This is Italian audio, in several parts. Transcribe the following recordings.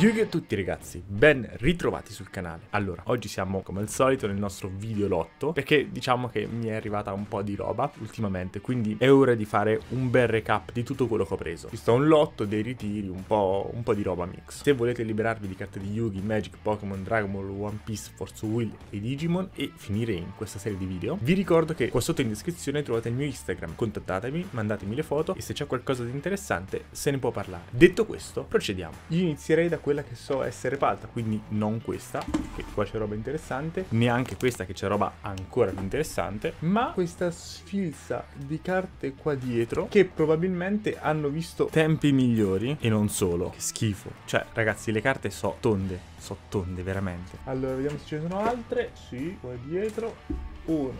Yo oh! yo a tutti ragazzi, ben ritrovati sul canale Allora, oggi siamo come al solito nel nostro video lotto Perché diciamo che mi è arrivata un po' di roba ultimamente Quindi è ora di fare un bel recap di tutto quello che ho preso Ci sta un lotto, dei ritiri, un po', un po di roba mix Se volete liberarvi di carte di Yugi, Magic, Pokémon, Dragon Ball, One Piece, Force Will e Digimon E finire in questa serie di video Vi ricordo che qua sotto in descrizione trovate il mio Instagram Contattatemi, mandatemi le foto e se c'è qualcosa di interessante se ne può parlare Detto questo, procediamo Io inizierei da questo quella che so essere palta, quindi non questa, che qua c'è roba interessante, neanche questa che c'è roba ancora più interessante, ma questa sfilza di carte qua dietro che probabilmente hanno visto tempi migliori e non solo. Che schifo. Cioè, ragazzi, le carte sono tonde, sono tonde veramente. Allora, vediamo se ci sono altre. Sì, qua dietro uno,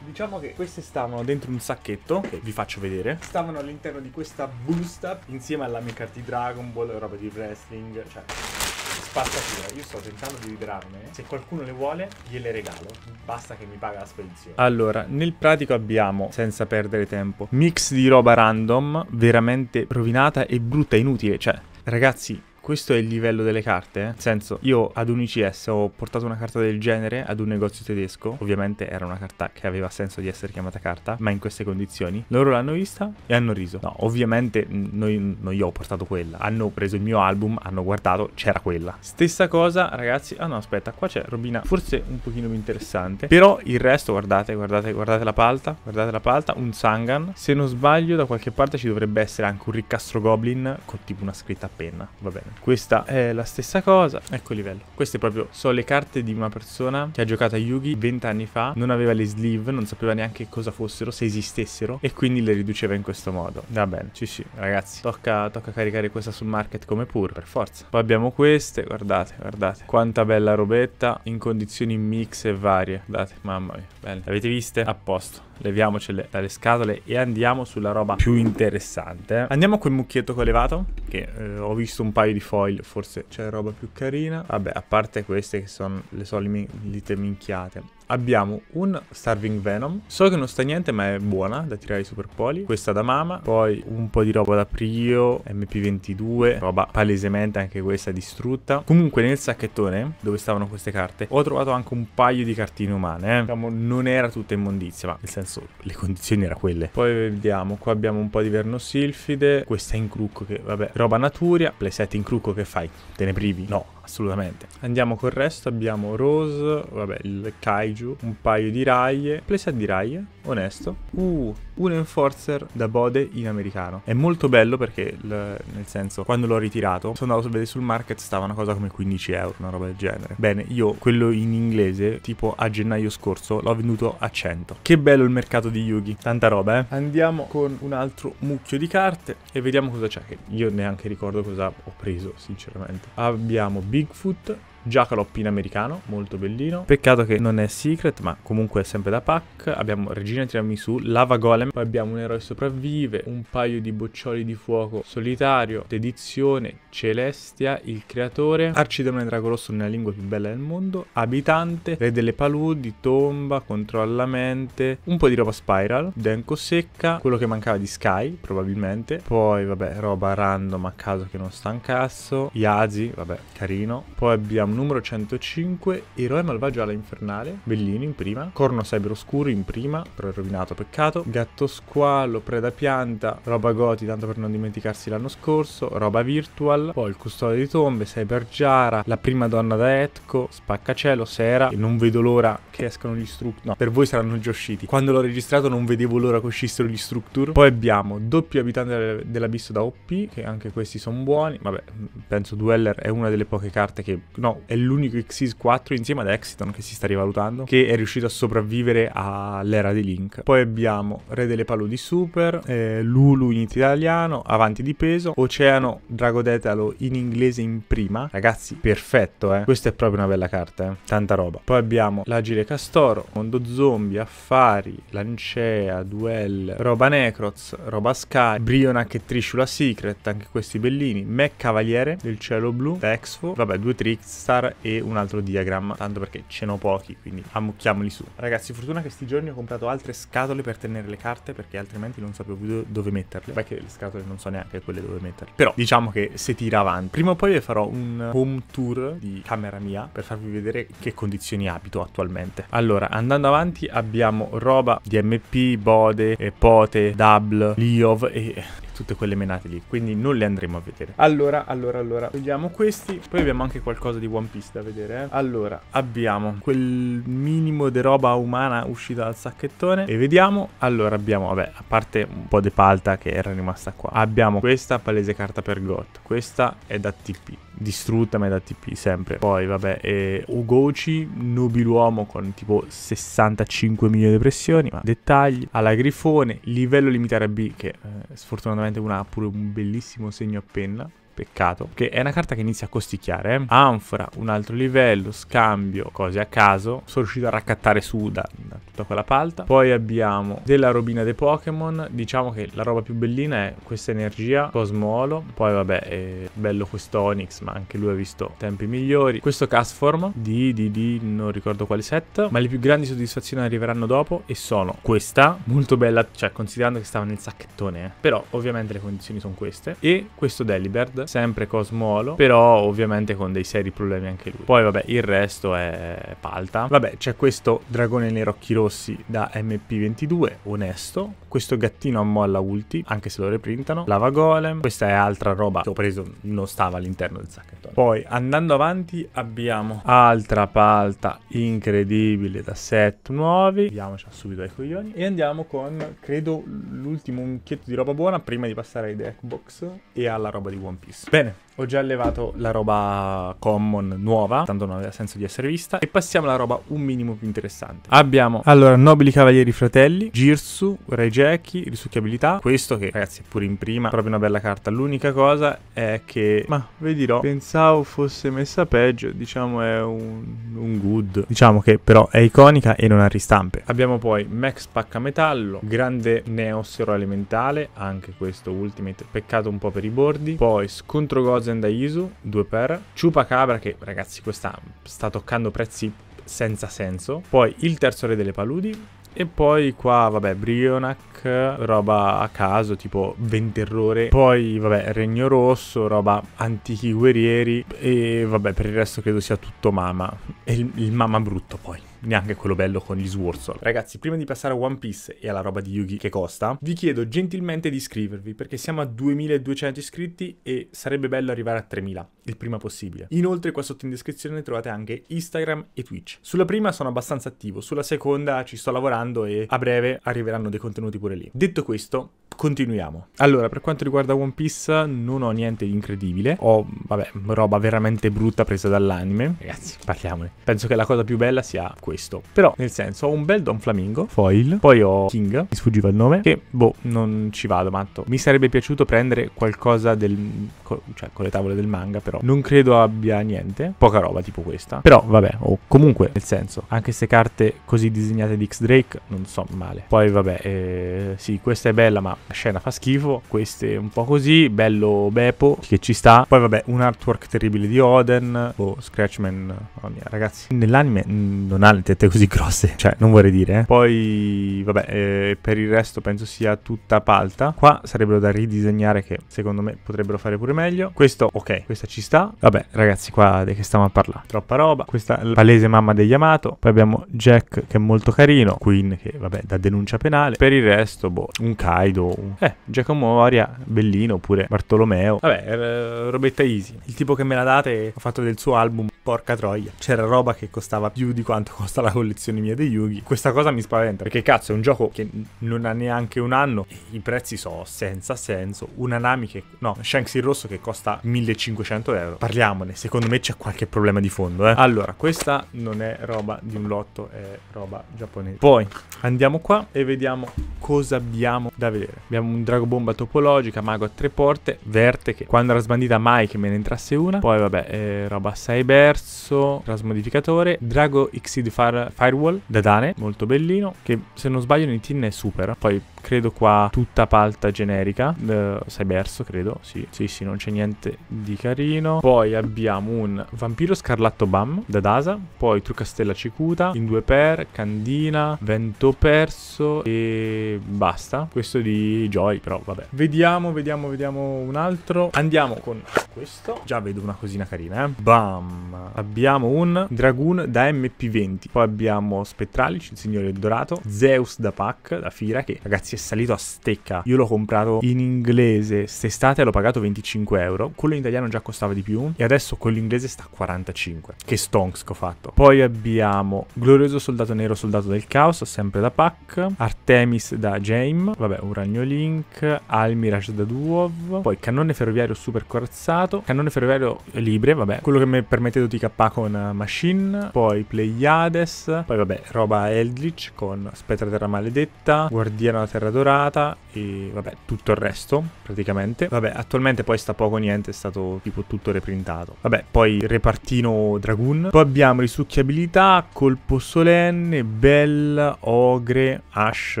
diciamo che queste stavano dentro un sacchetto, che vi faccio vedere. Stavano all'interno di questa busta, insieme alla mia carta di Dragon Ball, roba di wrestling, cioè spazzatura. Io sto tentando di ritirarmene. Se qualcuno le vuole, gliele regalo. Basta che mi paga la spedizione. Allora, nel pratico abbiamo, senza perdere tempo, mix di roba random, veramente rovinata e brutta inutile. Cioè, ragazzi, questo è il livello delle carte. Eh? Nel senso, io ad un ICS ho portato una carta del genere ad un negozio tedesco. Ovviamente era una carta che aveva senso di essere chiamata carta, ma in queste condizioni. Loro l'hanno vista e hanno riso. No, ovviamente noi, non io ho portato quella. Hanno preso il mio album, hanno guardato, c'era quella. Stessa cosa, ragazzi. Ah no, aspetta, qua c'è Robina, forse un pochino più interessante. Però il resto, guardate, guardate, guardate la palta, guardate la palta, un Sangan. Se non sbaglio, da qualche parte ci dovrebbe essere anche un ricastro goblin con tipo una scritta a penna. Va bene. Questa è la stessa cosa. Ecco il livello. Queste proprio sono le carte di una persona che ha giocato a Yugi 20 anni fa, non aveva le sleeve, non sapeva neanche cosa fossero, se esistessero, e quindi le riduceva in questo modo. Va bene, sì sì, ragazzi, tocca, tocca caricare questa sul market come pur, per forza. Poi abbiamo queste, guardate, guardate, quanta bella robetta, in condizioni mix e varie. Guardate, mamma mia, belle. L'avete viste? A posto leviamocele dalle scatole e andiamo sulla roba più interessante. Andiamo col mucchietto che ho levato, che eh, ho visto un paio di foil, forse c'è roba più carina. Vabbè, a parte queste che sono le solite minchiate abbiamo un Starving Venom. So che non sta niente, ma è buona da tirare i super poli. Questa da Mama. Poi un po' di roba da Prio, MP22, roba palesemente anche questa distrutta. Comunque nel sacchettone dove stavano queste carte ho trovato anche un paio di cartine umane. Eh. Diciamo, non era tutta immondizia, ma nel senso le condizioni erano quelle. Poi vediamo, qua abbiamo un po' di Vernosilfide. Questa in crucco che, vabbè, roba Naturia. Playset in crucco che fai? Te ne privi? No, assolutamente. Andiamo col resto, abbiamo Rose, vabbè, il Kaiju, un paio di raie, playset di raie, onesto. Uh, un enforcer da bode in americano. È molto bello perché, nel senso, quando l'ho ritirato, sono andato a vedere sul market, stava una cosa come 15 euro, una roba del genere. Bene, io quello in inglese, tipo a gennaio scorso, l'ho venduto a 100. Che bello il mercato di Yugi, tanta roba, eh. Andiamo con un altro mucchio di carte e vediamo cosa c'è, che io neanche ricordo cosa ho preso, sinceramente. Abbiamo B Bigfoot giacaloppino americano, molto bellino. Peccato che non è secret, ma comunque è sempre da pack. Abbiamo Regina Tiramisù, Lava Golem, poi abbiamo un eroe sopravvive, un paio di boccioli di fuoco solitario, dedizione, Celestia, il creatore, Arcidemone Drago Rosso nella lingua più bella del mondo, abitante, re delle paludi, tomba, controlla un po' di roba spiral, denko secca, quello che mancava di Sky, probabilmente. Poi, vabbè, roba random a caso che non sta un cazzo, Yazi, vabbè, carino. Poi abbiamo numero 105, Eroe malvagio alla infernale, Bellino in prima, Corno cyber oscuro in prima, però è rovinato, peccato, Gatto squalo, Preda pianta, Roba goti, tanto per non dimenticarsi l'anno scorso, Roba virtual, poi il custode di tombe, Cyber Giara, La prima donna da Etco, Spaccacielo, Sera, e non vedo l'ora che escano gli structure, no, per voi saranno già usciti. Quando l'ho registrato non vedevo l'ora che uscissero gli structure. Poi abbiamo Doppio abitante dell'abisso da OP, che anche questi sono buoni, vabbè, penso Dueller è una delle poche carte che, no, è l'unico Xyz 4 insieme ad Exiton che si sta rivalutando, che è riuscito a sopravvivere all'era di Link. Poi abbiamo Re delle Paludi Super, eh, Lulu in italiano, Avanti di peso, Oceano Dragodetalo in inglese in prima. Ragazzi, perfetto, eh. Questa è proprio una bella carta, eh. Tanta roba. Poi abbiamo L'Agile Castoro, Mondo Zombie, Affari, Lancea, Duel, Roba Necroz, Roba Sky, Brionac e Trishula Secret, anche questi bellini, Mech Cavaliere del Cielo Blu, Texfo, vabbè, due Trickstar, avatar e un altro diagramma, tanto perché ce n'ho pochi, quindi ammucchiamoli su. Ragazzi, fortuna che sti giorni ho comprato altre scatole per tenere le carte, perché altrimenti non sapevo più dove metterle. Beh, che le scatole non so neanche quelle dove metterle. Però diciamo che se tira avanti. Prima o poi vi farò un home tour di camera mia per farvi vedere che condizioni abito attualmente. Allora, andando avanti abbiamo roba di MP, Bode, Pote, Double, Liov e, tutte quelle menate lì, quindi non le andremo a vedere. Allora, allora, allora, vediamo questi, poi abbiamo anche qualcosa di One Piece da vedere, eh. Allora, abbiamo quel minimo di roba umana uscita dal sacchettone e vediamo, allora abbiamo, vabbè, a parte un po' di palta che era rimasta qua, abbiamo questa palese carta per Got, questa è da TP, distrutta metà TP sempre. Poi vabbè, Ugochi, nobiluomo con tipo 65 milioni di pressioni, ma dettagli, alla Grifone, livello limitare a B che eh, sfortunatamente una ha pure un bellissimo segno a penna Peccato. Che è una carta che inizia a costicchiare. Eh? Anfora, un altro livello, scambio, cose a caso. Sono riuscito a raccattare su da, da tutta quella palta. Poi abbiamo della robina dei Pokémon. Diciamo che la roba più bellina è questa energia, Cosmolo. Poi vabbè, è bello questo onyx ma anche lui ha visto tempi migliori. Questo Castform di, di, di, non ricordo quale set. Ma le più grandi soddisfazioni arriveranno dopo e sono questa, molto bella, cioè considerando che stava nel sacchettone. Eh. Però ovviamente le condizioni sono queste. E questo Delibird sempre Cosmolo, però ovviamente con dei seri problemi anche lui. Poi vabbè, il resto è palta. Vabbè, c'è questo dragone nei rocchi rossi da MP22, onesto. Questo gattino a molla ulti, anche se lo reprintano. Lava Golem, questa è altra roba che ho preso, non stava all'interno del sacchettone. Poi andando avanti abbiamo altra palta incredibile da set nuovi. Vediamoci subito ai coglioni. E andiamo con, credo, l'ultimo mucchietto di roba buona prima di passare ai deck box e alla roba di One Piece. Bene. Ho già levato la roba common nuova, tanto non aveva senso di essere vista. E passiamo alla roba un minimo più interessante. Abbiamo, allora, Nobili Cavalieri Fratelli, Girsu, Rejeki, Risucchiabilità. Questo che, ragazzi, è pure in prima, proprio una bella carta. L'unica cosa è che, ma ve dirò, pensavo fosse messa peggio, diciamo è un, un good. Diciamo che però è iconica e non ha ristampe. Abbiamo poi Max Pacca Metallo, grande Neos Elementale, anche questo Ultimate, peccato un po' per i bordi. Poi Scontro Gozo da Isu, 2 per. Cabra che ragazzi questa sta toccando prezzi senza senso. Poi il terzo re delle paludi. E poi qua, vabbè, Brionac, roba a caso, tipo errore. Poi, vabbè, Regno Rosso, roba antichi guerrieri. E vabbè, per il resto credo sia tutto Mama. E il, il Mama brutto poi neanche quello bello con gli Swordsoul. Ragazzi, prima di passare a One Piece e alla roba di Yugi che costa, vi chiedo gentilmente di iscrivervi perché siamo a 2200 iscritti e sarebbe bello arrivare a 3000 il prima possibile. Inoltre qua sotto in descrizione trovate anche Instagram e Twitch. Sulla prima sono abbastanza attivo, sulla seconda ci sto lavorando e a breve arriveranno dei contenuti pure lì. Detto questo, continuiamo. Allora, per quanto riguarda One Piece, non ho niente di incredibile. Ho, vabbè, roba veramente brutta presa dall'anime. Ragazzi, parliamone. Penso che la cosa più bella sia questa questo. Però, nel senso, ho un bel Don Flamingo, foil, poi ho King, mi sfuggiva il nome, che boh, non ci vado, matto. Mi sarebbe piaciuto prendere qualcosa del... Co cioè, con le tavole del manga, però. Non credo abbia niente, poca roba tipo questa. Però, vabbè, o oh, comunque, nel senso, anche se carte così disegnate di X-Drake, non so male. Poi, vabbè, eh, sì, questa è bella, ma la scena fa schifo. Queste un po' così, bello Beppo, che ci sta. Poi, vabbè, un artwork terribile di Oden, o oh, Scratchman, mamma mia, ragazzi. Nell'anime mm, non ha il tette così grosse, cioè non vorrei dire. Eh. Poi vabbè, eh, per il resto penso sia tutta palta. Qua sarebbero da ridisegnare che secondo me potrebbero fare pure meglio. Questo ok, questa ci sta. Vabbè ragazzi qua di che stiamo a parlare? Troppa roba. Questa è la palese mamma degli Amato. Poi abbiamo Jack che è molto carino, Queen che vabbè da denuncia penale. Per il resto boh, un Kaido, un... eh, Giacomo Moria, Bellino oppure Bartolomeo. Vabbè, eh, robetta easy. Il tipo che me la date ha fatto del suo album, porca troia. C'era roba che costava più di quanto apposta la collezione mia dei Yugi. Questa cosa mi spaventa perché cazzo è un gioco che non ha neanche un anno e i prezzi sono senza senso. Una Nami che... no, Shanks il rosso che costa 1500 euro. Parliamone, secondo me c'è qualche problema di fondo, eh. Allora, questa non è roba di un lotto, è roba giapponese. Poi andiamo qua e vediamo cosa abbiamo da vedere. Abbiamo un drago bomba topologica, mago a tre porte, verte che quando era sbandita mai che me ne entrasse una. Poi vabbè, eh, roba cyberso, trasmodificatore, drago Xid Fire, Firewall da Dane, molto bellino, che se non sbaglio in TIN è super, poi credo qua tutta palta generica. Uh, eh, Cyberso, credo. Sì, sì, sì, non c'è niente di carino. Poi abbiamo un Vampiro Scarlatto Bam da Dasa. Poi Trucastella Cicuta. In 2 per, Candina, Vento Perso e basta. Questo di Joy, però vabbè. Vediamo, vediamo, vediamo un altro. Andiamo con questo. Già vedo una cosina carina, eh. Bam. Abbiamo un Dragoon da MP20. Poi abbiamo Spettralic, il Signore Dorato. Zeus da Pack, da Fira, che ragazzi è salito a stecca. Io l'ho comprato in inglese quest'estate, l'ho pagato 25 euro. Quello in italiano già costava di più. E adesso quello inglese sta a 45. Che stonks che ho fatto. Poi abbiamo Glorioso Soldato Nero, Soldato del Caos, sempre da Pac. Artemis da James. Vabbè, un ragno Link. Almirage da Duov. Poi cannone ferroviario super corazzato. Cannone ferroviario libre, vabbè. Quello che mi permette di TK con eh, Machine. Poi Pleiades. Poi vabbè, roba Eldritch con Spetra Terra Maledetta. Guardiano della Terra terra dorata e vabbè tutto il resto praticamente. Vabbè attualmente poi sta poco niente, è stato tipo tutto reprintato. Vabbè poi repartino Dragoon. Poi abbiamo risucchiabilità colpo solenne, bell, ogre, ash,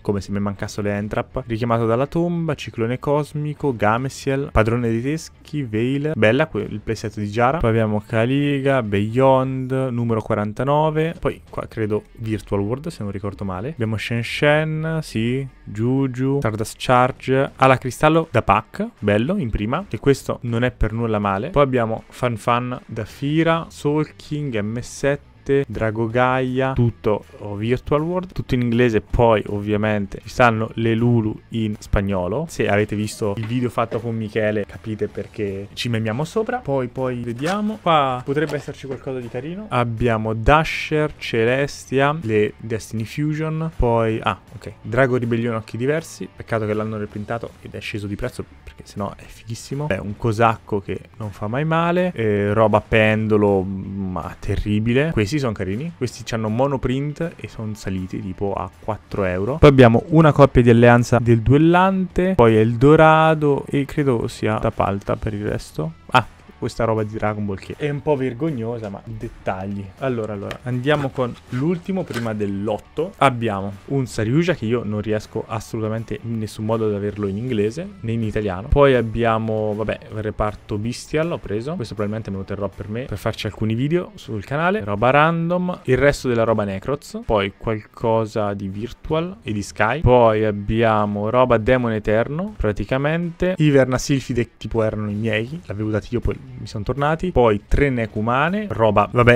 come se mi mancassero le entrap richiamato dalla tomba, ciclone cosmico, gamesiel, padrone dei teschi, veil, bella il preset di Jara Poi abbiamo Caliga, Beyond, numero 49, poi qua credo Virtual World se non ricordo male. Abbiamo Shen Shen, sì, Juju, Stardust Charge, alla cristallo da pack, bello, in prima, che questo non è per nulla male. Poi abbiamo Fan Fan da Fira, Soul King, M7, Elite, Drago Gaia, tutto oh, Virtual World, tutto in inglese, poi ovviamente ci stanno le Lulu in spagnolo. Se avete visto il video fatto con Michele capite perché ci memiamo sopra. Poi poi vediamo, qua potrebbe esserci qualcosa di carino. Abbiamo Dasher, Celestia, le Destiny Fusion, poi ah ok, Drago Ribellione Occhi Diversi, peccato che l'hanno reprintato ed è sceso di prezzo perché sennò è fighissimo. È un cosacco che non fa mai male, eh, roba pendolo ma terribile. Questi questi sono carini, questi hanno monoprint e sono saliti tipo a 4 euro. Poi abbiamo una coppia di alleanza del duellante, poi è il dorado e credo sia da palta per il resto. Ah, questa roba di Dragon Ball che è un po' vergognosa, ma dettagli. Allora, allora, andiamo con l'ultimo prima dell'8. Abbiamo un Saryuja che io non riesco assolutamente in nessun modo ad averlo in inglese né in italiano. Poi abbiamo, vabbè, il reparto Bestial, l'ho preso. Questo probabilmente me lo terrò per me per farci alcuni video sul canale. Roba random, il resto della roba Necroz. Poi qualcosa di Virtual e di Sky. Poi abbiamo roba Demon Eterno, praticamente. Iverna Silfide tipo erano i miei, l'avevo dati io poi mi sono tornati. Poi tre necumane, roba, vabbè,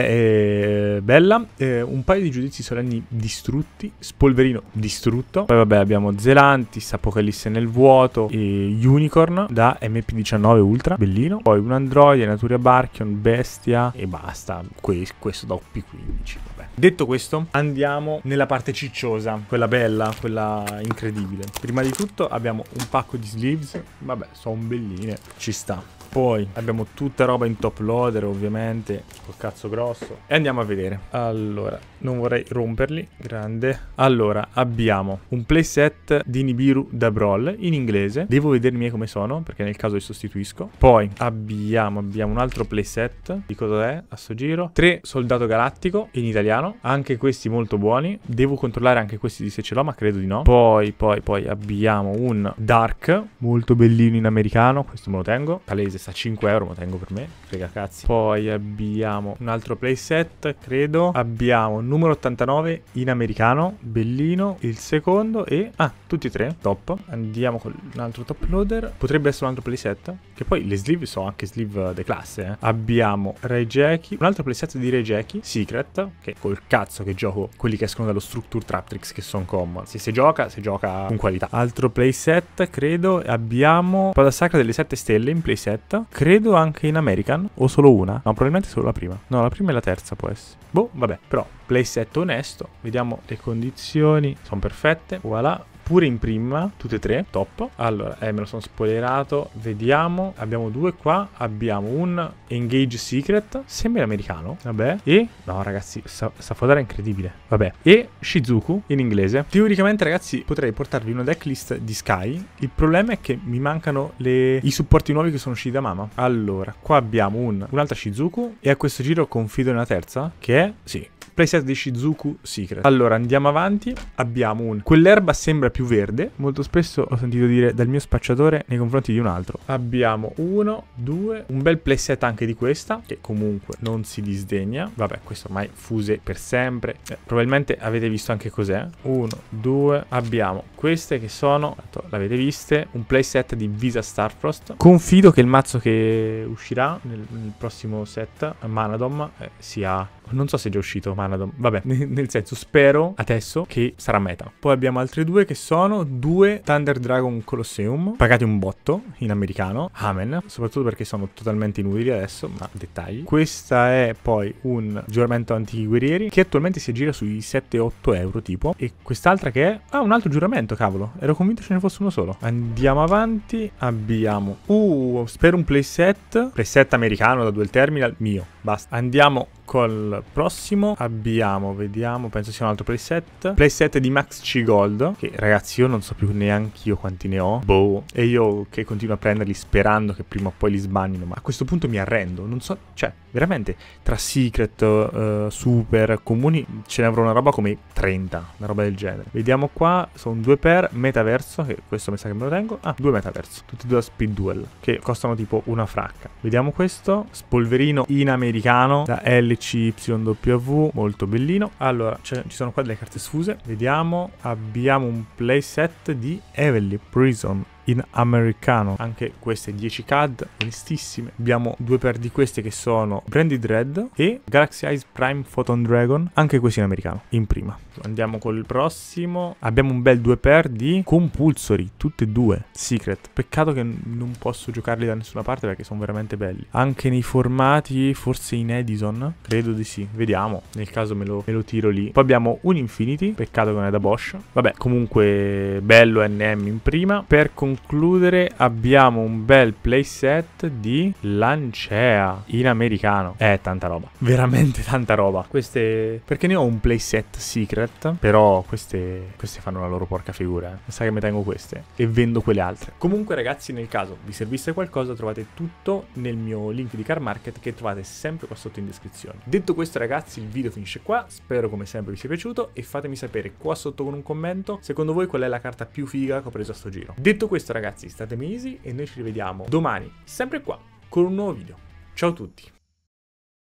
eh, bella. Eh, un paio di giudizi solenni distrutti, Spolverino distrutto. Poi vabbè abbiamo Zelantis, Apocalisse nel vuoto, e Unicorn da MP19 Ultra, bellino. Poi un androide, Natura Barchion, Bestia e basta. Que questo da OP15, Detto questo, andiamo nella parte cicciosa, quella bella, quella incredibile. Prima di tutto abbiamo un pacco di sleeves, vabbè, sono belline, ci sta. Poi abbiamo tutto tutta roba in top loader ovviamente col cazzo grosso e andiamo a vedere allora non vorrei romperli grande allora abbiamo un playset di Nibiru da Brawl in inglese devo vedermi come sono perché nel caso li sostituisco poi abbiamo, abbiamo un altro playset di cosa è a sto giro 3 soldato galattico in italiano anche questi molto buoni devo controllare anche questi di se ce l'ho ma credo di no poi poi poi abbiamo un dark molto bellino in americano questo me lo tengo palese sta a 5 euro ma tengo per me, frega cazzi. Poi abbiamo un altro playset, credo. Abbiamo numero 89 in americano, bellino, il secondo e... Ah, tutti e tre, top. Andiamo con un altro top loader. Potrebbe essere un altro playset che poi le sleeve sono anche sleeve eh, de classe, eh. abbiamo Reijeki, un altro playset di Reijeki, Secret, che col cazzo che gioco quelli che escono dallo Structure Trap Tricks che sono common, se si gioca, si gioca con qualità. Altro playset, credo, abbiamo Pada Sacra delle 7 stelle in playset, credo anche in American, o solo una, no probabilmente solo la prima, no la prima e la terza può essere. Boh, vabbè, però playset onesto, vediamo le condizioni, sono perfette, voilà, pure in prima, tutte e tre, top. Allora, eh, me lo sono spoilerato, vediamo. Abbiamo due qua, abbiamo un Engage Secret, sembra americano, vabbè. E, no ragazzi, sta, sta fodera incredibile, vabbè. E Shizuku in inglese. Teoricamente ragazzi potrei portarvi una decklist di Sky, il problema è che mi mancano le... i supporti nuovi che sono usciti da Mama. Allora, qua abbiamo un... un'altra Shizuku e a questo giro confido nella terza, che è, sì, Playset di Shizuku Secret. Allora, andiamo avanti. Abbiamo un... Quell'erba sembra più verde. Molto spesso ho sentito dire dal mio spacciatore nei confronti di un altro. Abbiamo uno, due... Un bel playset anche di questa, che comunque non si disdegna. Vabbè, questo ormai fuse per sempre. Eh, probabilmente avete visto anche cos'è. Uno, due... Abbiamo queste che sono... L'avete viste? Un playset di Visa Starfrost. Confido che il mazzo che uscirà nel, nel prossimo set, Manadom, eh, sia non so se è già uscito Manadom. Vabbè, nel senso, spero adesso che sarà meta. Poi abbiamo altre due che sono due Thunder Dragon Colosseum. Pagati un botto in americano. Amen. Soprattutto perché sono totalmente inutili adesso, ma dettagli. Questa è poi un giuramento antichi guerrieri che attualmente si aggira sui 7-8 euro tipo. E quest'altra che è... Ah, un altro giuramento, cavolo. Ero convinto ce ne fosse uno solo. Andiamo avanti. Abbiamo... Uh, spero un playset. Playset americano da due terminal. Mio. Basta. Andiamo col prossimo abbiamo, vediamo, penso sia un altro playset. Playset di Max C Gold, che ragazzi io non so più neanche io quanti ne ho. Boh, e io che continuo a prenderli sperando che prima o poi li sbannino, ma a questo punto mi arrendo, non so, cioè veramente tra Secret, uh, Super, Comuni ce ne avrò una roba come 30, una roba del genere. Vediamo qua, sono due per Metaverso, che questo mi sa che me lo tengo. Ah, due Metaverso, tutti e due a Speed Duel, che costano tipo una fracca. Vediamo questo, spolverino in americano da LCYW, molto bellino. Allora, ci sono qua delle carte sfuse, vediamo, abbiamo un playset di Evelyn Prison in americano, anche queste 10 CAD, onestissime. Abbiamo due pair di queste che sono Branded Red e Galaxy Eyes Prime Photon Dragon, anche questi in americano, in prima. Andiamo col prossimo. Abbiamo un bel 2x di compulsory, tutte e due. Secret. Peccato che non posso giocarli da nessuna parte perché sono veramente belli. Anche nei formati, forse in Edison? Credo di sì. Vediamo. Nel caso me lo, me lo tiro lì. Poi abbiamo un Infinity. Peccato che non è da Bosch. Vabbè, comunque bello NM in prima. Per concludere abbiamo un bel playset di Lancea in americano. Eh, tanta roba. Veramente tanta roba. Queste... Perché ne ho un playset secret Perfect. Però queste, queste fanno la loro porca figura. Mi eh. sa che mi tengo queste e vendo quelle altre. Comunque ragazzi, nel caso vi servisse qualcosa, trovate tutto nel mio link di Car Market che trovate sempre qua sotto in descrizione. Detto questo ragazzi, il video finisce qua. Spero come sempre vi sia piaciuto e fatemi sapere qua sotto con un commento secondo voi qual è la carta più figa che ho preso a sto giro. Detto questo ragazzi, statemi easy e noi ci rivediamo domani, sempre qua, con un nuovo video. Ciao a tutti!